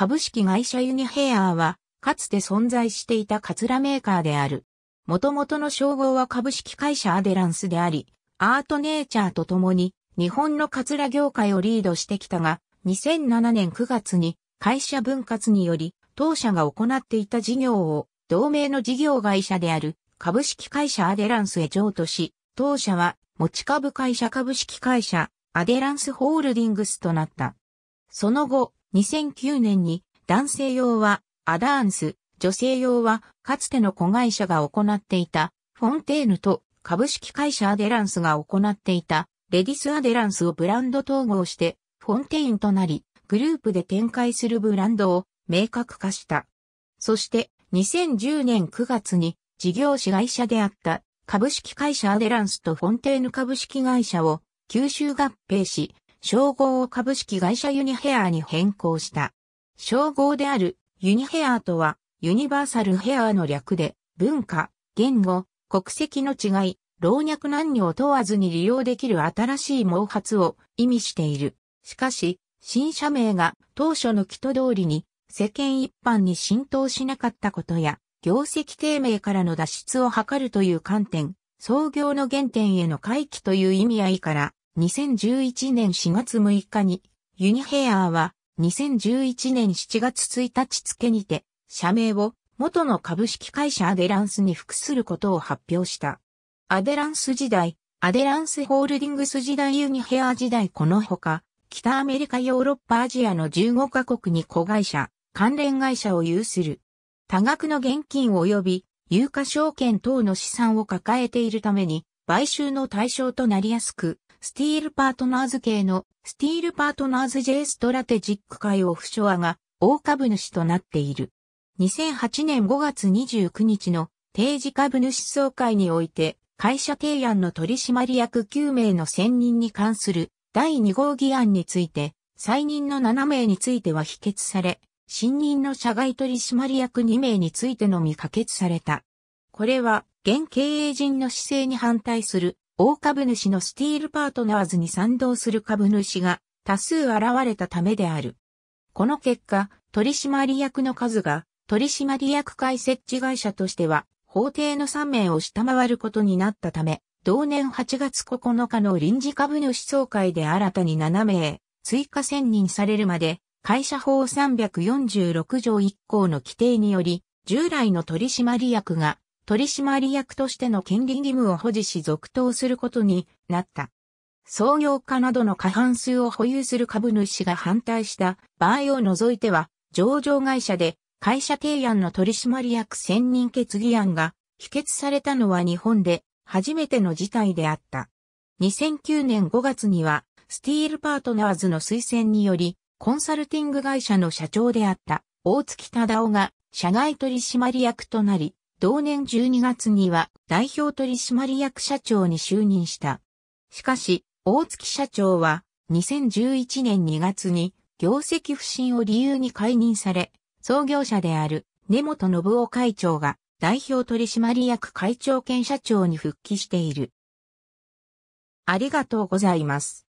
株式会社ユニヘアーは、かつて存在していたカツラメーカーである。元々の称号は株式会社アデランスであり、アートネイチャーと共に日本のカツラ業界をリードしてきたが、2007年9月に会社分割により、当社が行っていた事業を同盟の事業会社である株式会社アデランスへ譲渡し、当社は持ち株会社株式会社アデランスホールディングスとなった。その後、2009年に男性用はアダーンス、女性用はかつての子会社が行っていたフォンテーヌと株式会社アデランスが行っていたレディスアデランスをブランド統合してフォンテーンとなりグループで展開するブランドを明確化した。そして2010年9月に事業主会社であった株式会社アデランスとフォンテーヌ株式会社を吸収合併し称号を株式会社ユニヘアーに変更した。称号であるユニヘアーとは、ユニバーサルヘアーの略で、文化、言語、国籍の違い、老若男女を問わずに利用できる新しい毛髪を意味している。しかし、新社名が当初の人通りに世間一般に浸透しなかったことや、業績低迷からの脱出を図るという観点、創業の原点への回帰という意味合いから、2011年4月6日に、ユニヘアーは2011年7月1日付にて、社名を元の株式会社アデランスに服することを発表した。アデランス時代、アデランスホールディングス時代ユニヘア時代このほか、北アメリカヨーロッパアジアの15カ国に子会社、関連会社を有する。多額の現金及び有価証券等の資産を抱えているために、買収の対象となりやすく、スティールパートナーズ系のスティールパートナーズ J ストラテジック会オフショアが大株主となっている。2008年5月29日の定時株主総会において会社提案の取締役9名の選任に関する第2号議案について再任の7名については否決され、新任の社外取締役2名についてのみ可決された。これは現経営陣の姿勢に反対する大株主のスティールパートナーズに賛同する株主が多数現れたためである。この結果、取締役の数が取締役会設置会社としては法定の3名を下回ることになったため、同年8月9日の臨時株主総会で新たに7名、追加選任されるまで、会社法346条1項の規定により、従来の取締役が取締役としての権利義務を保持し続投することになった。創業家などの過半数を保有する株主が反対した場合を除いては、上場会社で会社提案の取締役選任決議案が否決されたのは日本で初めての事態であった。2009年5月には、スティールパートナーズの推薦により、コンサルティング会社の社長であった大月忠夫が社外取締役となり、同年12月には代表取締役社長に就任した。しかし、大月社長は2011年2月に業績不振を理由に解任され、創業者である根本信夫会長が代表取締役会長兼社長に復帰している。ありがとうございます。